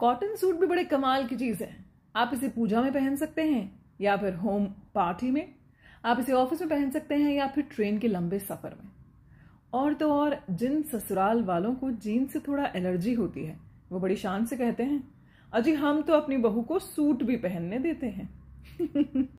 cotton suit भी बड़े कमाल की चीज़ है आप इसे पूजा में पहन सकते हैं या फिर होम पार्टी में आप इसे ऑफिस में पहन सकते हैं या फिर ट्रेन के लंबे सफ़र में और तो और जिन ससुराल वालों को जीन से थोड़ा एलर्जी होती है वो बड़ी शान से कहते हैं अजी हम तो अपनी बहू को सूट भी पहनने देते हैं